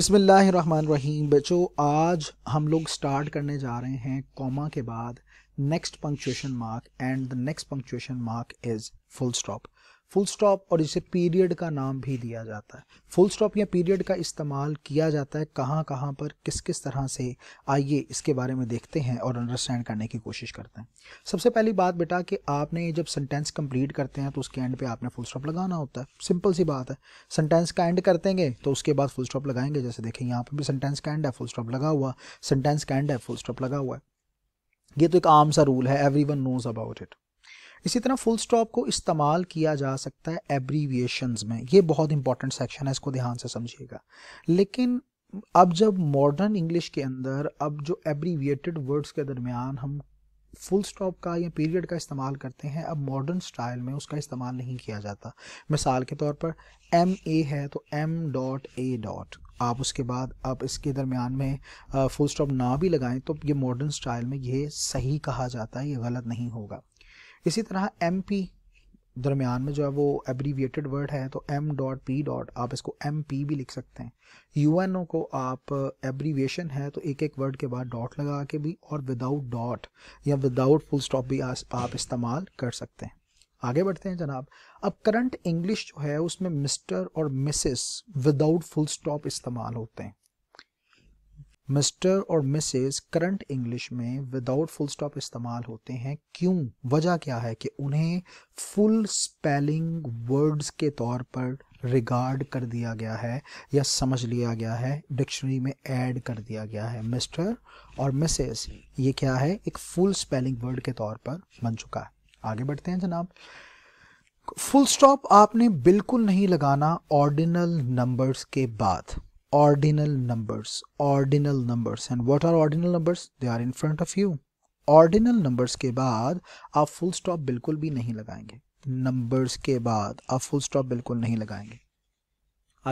बसमीम बच्चों आज हम लोग स्टार्ट करने जा रहे हैं कॉमा के बाद next punctuation mark and the next punctuation mark is full stop full stop और इसे पीरियड का नाम भी दिया जाता है फुल स्टॉप या पीरियड का इस्तेमाल किया जाता है कहाँ कहाँ पर किस किस तरह से आइए इसके बारे में देखते हैं और अंडरस्टैंड करने की कोशिश करते हैं सबसे पहली बात बेटा कि आपने जब सेंटेंस कंप्लीट करते हैं तो उसके एंड पे आपने फुल स्टॉप लगाना होता है सिंपल सी बात है सेंटेंस का एंड कर देंगे तो उसके बाद फुल स्टॉप लगाएंगे जैसे देखें यहाँ पर भी सेंटेंस का एंड है फुल स्टॉप लगा हुआ सेंटेंस का एंड है फुल स्टॉप लगा हुआ है ये तो एक आम सा रूल है every one knows about it इसी तरह फुल स्टॉप को इस्तेमाल किया जा सकता है एब्रीविएशन में ये बहुत इंपॉर्टेंट सेक्शन है इसको ध्यान से समझिएगा लेकिन अब जब मॉडर्न इंग्लिश के अंदर अब जो एब्रीविएटेड वर्ड्स के दरमियान हम फुल स्टॉप का या पीरियड का इस्तेमाल करते हैं अब मॉडर्न स्टाइल में उसका इस्तेमाल नहीं किया जाता मिसाल के तौर पर एम ए है तो एम डॉट ए डॉट आप उसके बाद आप इसके दरमियान में फुल स्टॉप ना भी लगाएं तो ये मॉडर्न स्टाइल में ये सही कहा जाता है ये गलत नहीं होगा इसी तरह एम पी दरमियान में जो है वो एब्रीविएटेड वर्ड है तो एम डॉट पी डॉट आप इसको एम पी भी लिख सकते हैं यू एन ओ को आप एब्रीविएशन है तो एक एक वर्ड के बाद डॉट लगा के भी और विदाउट डॉट या विदाउट फुल स्टॉप भी आप इस्तेमाल कर सकते हैं आगे बढ़ते हैं जनाब अब करंट इंग्लिश जो है उसमें मिस्टर और मिसेस विदाउट फुल स्टॉप इस्तेमाल होते हैं मिस्टर और मिसेज करंट इंग्लिश में विदाउट फुल स्टॉप इस्तेमाल होते हैं क्यों वजह क्या है कि उन्हें फुल स्पेलिंग वर्ड्स के तौर पर रिगार्ड कर दिया गया है या समझ लिया गया है डिक्शनरी में ऐड कर दिया गया है मिस्टर और मिसेज ये क्या है एक फुल स्पेलिंग वर्ड के तौर पर बन चुका है आगे बढ़ते हैं जनाब फुल स्टॉप आपने बिल्कुल नहीं लगाना ऑर्डिनल नंबर्स के बाद ordinal numbers ordinal numbers and what are ordinal numbers they are in front of you ordinal numbers ke baad aap full stop bilkul bhi nahi lagayenge numbers ke baad aap full stop bilkul nahi lagayenge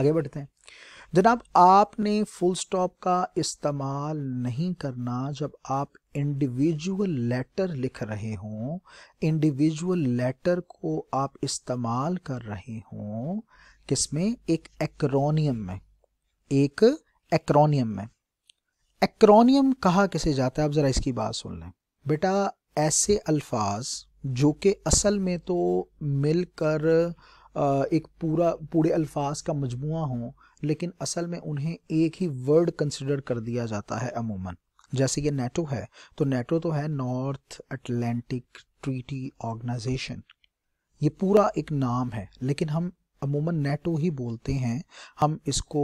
aage badhte hain जनाब आपने full stop का इस्तेमाल नहीं करना जब आप individual letter लिख रहे हों इंडिविजुअल लेटर को आप इस्तेमाल कर रहे हों किसमें एक एक्रोनियम में एक एक्रोनियम में एक्रोनियम कहा किसे जाता है आप ज़रा इसकी बात सुन लें बेटा ऐसे अल्फाज जो कि असल में तो मिलकर एक पूरा पूरे अल्फाज का मजमु हो लेकिन असल में उन्हें एक ही वर्ड कंसिडर कर दिया जाता है अमूमन जैसे ये नेटो है तो नेटो तो है नॉर्थ अटलांटिक ट्रीटी ऑर्गेनाइजेशन ये पूरा एक नाम है लेकिन हम अमूमन नेटो ही बोलते हैं हम इसको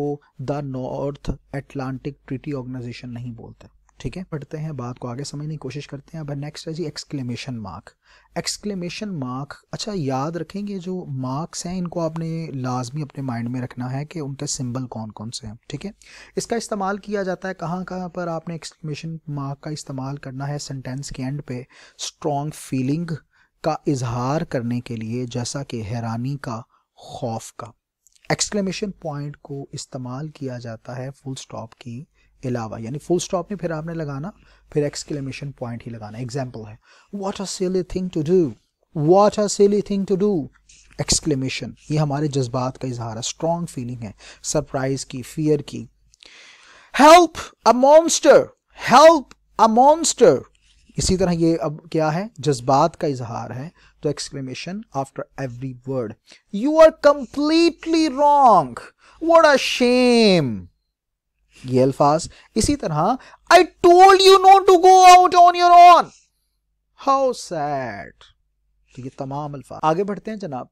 the North Atlantic Treaty Organization नहीं बोलते ठीक है पढ़ते हैं बात को आगे समझने की कोशिश करते हैं अब नेक्स्ट है जी एक्सक्लेमेशन मार्क एक्सक्लेमेशन मार्क अच्छा याद रखेंगे जो मार्क्स हैं इनको आपने लाजमी अपने माइंड में रखना है कि उनके सिंबल कौन कौन से हैं ठीक है इसका इस्तेमाल किया जाता है कहाँ कहाँ पर आपने एक्सक्लेमेशन मार्क का इस्तेमाल करना है सेंटेंस के एंड पे स्ट्रॉन्ग फीलिंग का इजहार करने के लिए जैसा कि हैरानी का खौफ का एक्सक्लेमेशन पॉइंट को इस्तेमाल किया जाता है फुल स्टॉप की अलावा यानी फुल स्टॉप नहीं फिर आपने लगाना फिर एक्सक्लेमेशन पॉइंट ही लगाना एग्जाम्पल है what are silly thing to do what a silly thing to do exclamation ये हमारे जज्बात का इजहार है स्ट्रॉन्ग फीलिंग है सरप्राइज की फियर की help a monster help a monster इसी तरह ये अब क्या है जज्बात का इजहार है तो exclamation after every word you are completely wrong what a shame ये अल्फाज इसी तरह I told you not to go out on your on how sad तो ये तमाम अल्फाज आगे बढ़ते हैं जनाब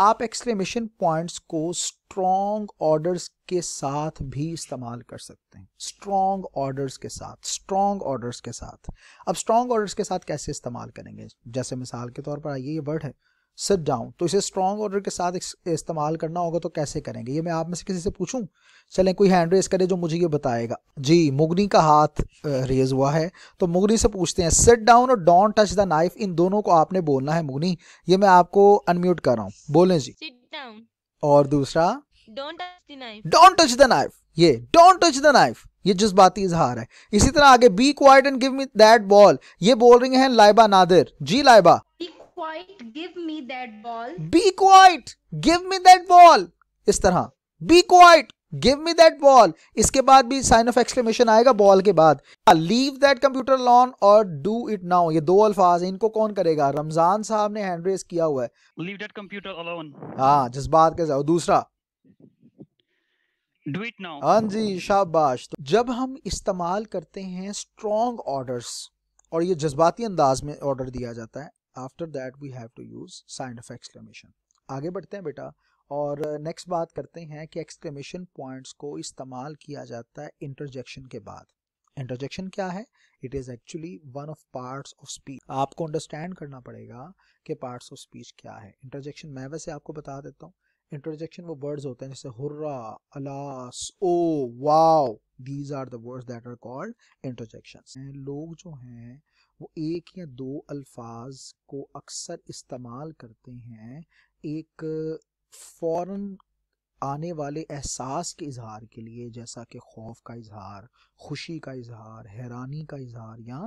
आप एक्सक्लेमेशन पॉइंट्स को स्ट्रॉन्ग ऑर्डर्स के साथ भी इस्तेमाल कर सकते हैं स्ट्रॉन्ग ऑर्डर्स के साथ स्ट्रॉन्ग ऑर्डर्स के साथ अब स्ट्रॉन्ग ऑर्डर्स के साथ कैसे इस्तेमाल करेंगे जैसे मिसाल के तौर पर आइए ये वर्ड है सिट डाउन तो इसे स्ट्रॉन्ग ऑर्डर के साथ इस्तेमाल करना होगा तो कैसे करेंगे ये मैं आप में से किसी से पूछूं चलें कोई हैंड रेस करे जो मुझे ये बताएगा जी मुगनी का हाथ रेज हुआ है तो मुगनी से पूछते हैं सिट डाउन और डोंट टच द नाइफ इन दोनों को आपने बोलना है मुगनी ये मैं आपको अनम्यूट कर रहा हूँ बोले जी और दूसरा डोंट टच द नाइफ ये डोंट टच द नाइफ ये जिस बात की इजहार है इसी तरह आगे be quiet and give me that ball ये बोल रही हैं Laiba Nadir ji Laiba quiet give me that ball बी क्वाइट गिव मी दैट बॉल इस तरह be quite give me that ball इसके बाद भी साइन ऑफ एक्सप्लेमेशन आएगा बॉल के बाद लीव दैट कंप्यूटर लॉन और डू इट नाउ ये दो अल्फाज है इनको कौन करेगा रमजान साहब ने हैंड रेस किया हुआ है लीव दैट कंप्यूटर अलोन हाँ जज्बात के साथ दूसरा डू इट नाउ हाँ जी शाबाश तो जब हम इस्तेमाल करते हैं स्ट्रॉन्ग ऑर्डर्स और ये जज्बाती अंदाज में ऑर्डर दिया जाता है after that we have to use sign of exclamation आगे बढ़ते हैं बेटा और नेक्स्ट uh, बात करते हैं कि एक्सक्लेमेशन पॉइंट्स को इस्तेमाल किया जाता है इंटरजेक्शन के बाद इंटरजेक्शन क्या है it is actually one of parts of speech आपको अंडरस्टैंड करना पड़ेगा कि पार्ट्स ऑफ स्पीच क्या है इंटरजेक्शन मैं वैसे आपको बता देता हूँ इंटरजेक्शन वो वर्ड्स होते हैं जैसे hurrah alas oh wow these are the words that are called interjection लोग जो हैं वो एक या दो अल्फाज को अक्सर इस्तेमाल करते हैं एक फौरन आने वाले एहसास के इजहार के लिए जैसा कि खौफ का इजहार खुशी का इजहार हैरानी का इजहार या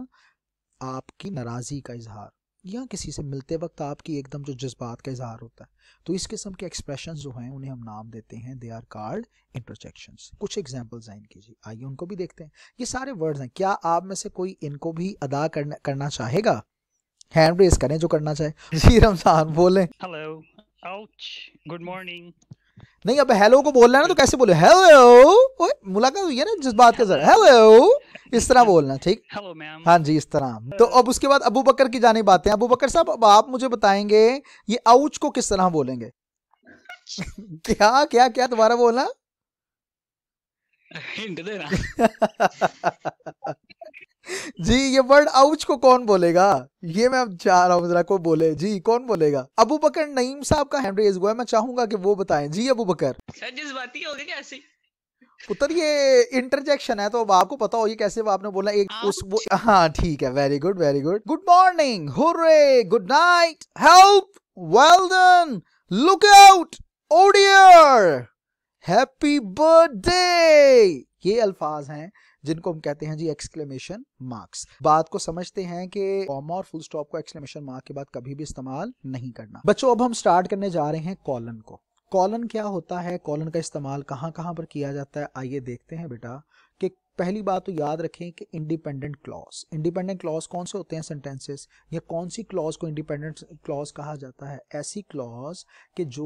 आपकी नाराज़ी का इजहार या किसी से मिलते वक्त आपकी एकदम जो जज्बात का इजहार होता है तो इस किस्म के एक्सप्रेशन जो हैं उन्हें हम नाम देते हैं दे आर कार्ड इंटरजेक्शन कुछ एग्जाम्पल्स हैं इनकी जी आइए उनको भी देखते हैं ये सारे वर्ड्स हैं क्या आप में से कोई इनको भी अदा करना करना चाहेगा हैंड रेस करें जो करना चाहे जी रमजान बोले हेलो गुड मॉर्निंग नहीं अब हेलो को बोलना है ना तो कैसे बोले हेलो मुलाकात हुई है ना जिस बात का जरा हेलो इस तरह बोलना ठीक हाँ जी इस तरह तो अब उसके बाद अबू बकर की जाने बातें अबू बकर साहब अब आप मुझे बताएंगे ये आउच को किस तरह बोलेंगे क्या क्या क्या दोबारा बोलना जी ये वर्ड आउच को कौन बोलेगा ये मैं अब चाह रहा हूँ जरा को बोले जी कौन बोलेगा अबू बकर नईम साहब का हैंड रेज हुआ है मैं चाहूंगा कि वो बताएं जी अबू बकर पुत्र ये इंटरजेक्शन है तो अब आपको पता हो ये कैसे वो आपने बोला एक उस वो हाँ ठीक है very good very good good morning hurray good night help well done look out oh dear happy birthday ये अल्फाज हैं जिनको हम कहते हैं जी एक्सक्लेमेशन मार्क्स बात को समझते हैं कि कॉमा और फुल स्टॉप को एक्सक्लेमेशन मार्क के बाद कभी भी इस्तेमाल नहीं करना बच्चों अब हम स्टार्ट करने जा रहे हैं कॉलन को कॉलन क्या होता है कॉलन का इस्तेमाल कहां कहां पर किया जाता है आइए देखते हैं बेटा पहली बात तो याद रखें कि इंडिपेंडेंट क्लॉज इंडिपेंडेंट क्लॉज कौन से होते हैं सेंटेंसेस या कौन सी क्लॉज को इंडिपेंडेंट क्लॉज कहा जाता है ऐसी क्लॉज कि जो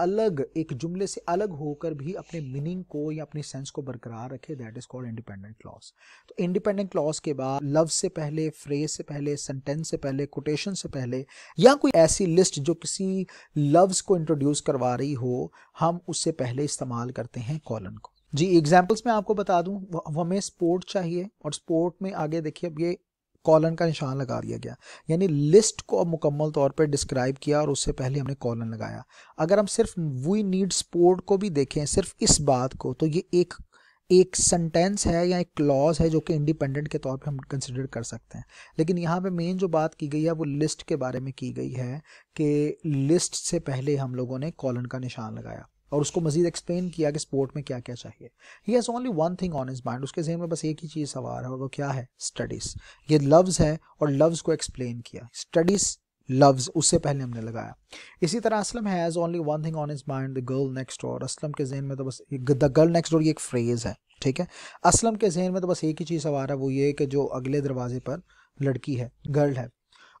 अलग एक जुमले से अलग होकर भी अपने मीनिंग को या अपने सेंस को बरकरार रखे that is called independent clause तो इंडिपेंडेंट क्लॉज के बाद लव से पहले फ्रेज से पहले सेंटेंस से पहले कोटेशन से पहले या कोई ऐसी लिस्ट जो किसी लव्स को इंट्रोड्यूस करवा रही हो हम उससे पहले इस्तेमाल करते हैं कॉलन को जी एग्जाम्पल्स में आपको बता दूं हमें स्पोर्ट चाहिए और स्पोर्ट में आगे देखिए अब ये कॉलन का निशान लगा दिया गया यानी लिस्ट को अब मुकम्मल तौर पर डिस्क्राइब किया और उससे पहले हमने कॉलन लगाया अगर हम सिर्फ वी नीड स्पोर्ट को भी देखें सिर्फ इस बात को तो ये एक एक सेंटेंस है या एक क्लॉज है जो कि इंडिपेंडेंट के तौर पे हम कंसिडर कर सकते हैं लेकिन यहाँ पे मेन जो बात की गई है वो लिस्ट के बारे में की गई है कि लिस्ट से पहले हम लोगों ने कॉलन का निशान लगाया और उसको मजीद एक्सप्लेन किया कि स्पोर्ट में क्या क्या चाहिए he has only one thing on his mind उसके जहन में बस एक ही चीज़ सवार है और वो क्या है स्टडीज़ ये लफ्ज़ है और लफ्ज़ को एक्सप्लेन किया स्टडीज़ लफ्ज़ उससे पहले हमने लगाया इसी तरह Aslam has only one thing on his mind the girl next door Aslam के जहन में तो बस द गर्ल नेक्स्ट डोर ये एक फ्रेज़ है ठीक है असलम के जहन में तो बस एक ही चीज़ सवार है वो ये कि जो अगले दरवाजे पर लड़की है गर्ल है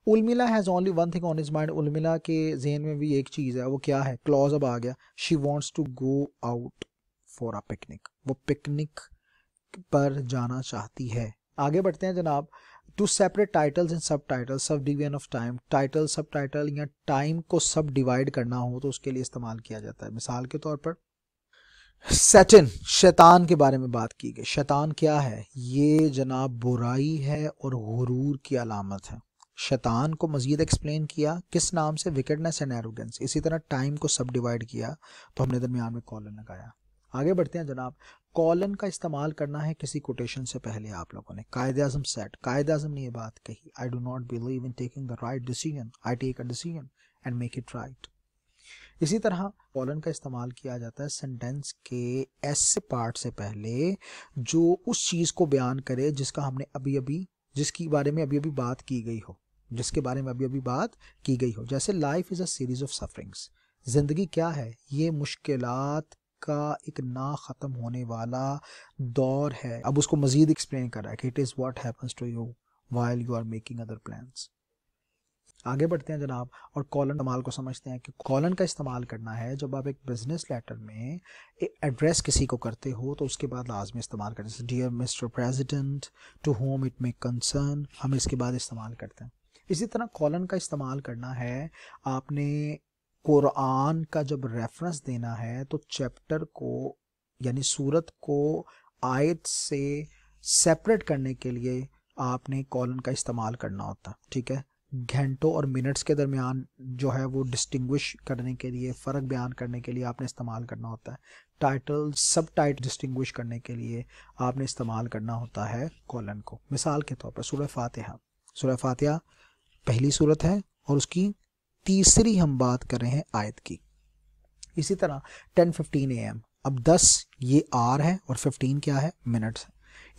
Urmila has only one thing on his mind Urmila के जहन में भी एक चीज़ है वो क्या है क्लॉज अब आ गया she wants to go out for a picnic वो पिकनिक पर जाना चाहती है आगे बढ़ते हैं जनाब to separate titles and subtitle subdivision of time title subtitle या टाइम को सब डिवाइड करना हो तो उसके लिए इस्तेमाल किया जाता है मिसाल के तौर पर सेटिन शैतान के बारे में बात की गई शैतान क्या है ये जनाब बुराई है और गुरूर की अलामत है शैतान को मज़ीद एक्सप्लेन किया किस नाम से विकेटनेस एंड एरोगेंस इसी तरह टाइम को सब डिवाइड किया तो हमने दरमियान में कॉलन लगाया आगे बढ़ते हैं जनाब कॉलन का इस्तेमाल करना है किसी कोटेशन से पहले आप लोगों ने कायद अजम सेट कायद अजम ने यह बात कही I do not believe in taking the right decision I take a decision and make it right इसी तरह कॉलन का इस्तेमाल किया जाता है सेंटेंस के ऐसे पार्ट से पहले जो उस चीज़ को बयान करे जिसका हमने अभी अभी जिसकी बारे में अभी अभी बात की गई हो जिसके बारे में अभी अभी बात की गई हो जैसे life is a series of sufferings ज़िंदगी क्या है ये मुश्किल का एक ना ख़त्म होने वाला दौर है अब उसको मज़ीद एक्सप्लेन कर रहा है कि it is what happens to you while you are making other plan आगे बढ़ते हैं जनाब और कॉलन इस्तेमाल को समझते हैं कि कॉलन का इस्तेमाल करना है जब आप एक बिजनेस लेटर में एड्रेस किसी को करते हो तो उसके बाद लाजमी इस्तेमाल करते हैं dear mister president to whom it may concern हम इसके बाद इस्तेमाल करते हैं इसी तरह कॉलन का इस्तेमाल करना है आपने कुरान का जब रेफरेंस देना है तो चैप्टर को यानी सूरत को आयत से सेपरेट करने के लिए आपने कॉलन का इस्तेमाल करना होता ठीक है घंटों और मिनट्स के दरमियान जो है वो डिस्टिंग्विश करने के लिए फ़र्क बयान करने के लिए आपने इस्तेमाल करना होता है टाइटल सब टाइट डिस्टिंग्विश करने के लिए आपने इस्तेमाल करना होता है कॉलन को मिसाल के तौर पर सूर्य फातह सूर्य फातह पहली सूरत है और उसकी तीसरी हम बात कर रहे हैं आयत की इसी तरह 10 एम अब 10 ये आर है और 15 क्या है मिनट्स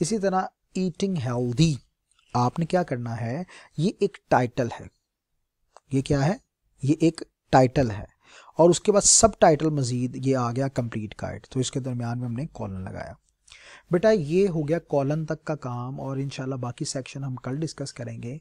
इसी तरह ईटिंग हेल्दी आपने क्या करना है ये एक टाइटल है ये क्या है ये एक टाइटल है और उसके बाद सब टाइटल मज़ीद ये आ गया कंप्लीट गाइड तो इसके दरमियान में हमने कॉलन लगाया बेटा ये हो गया कॉलन तक का काम और इन बाकी सेक्शन हम कल डिस्कस करेंगे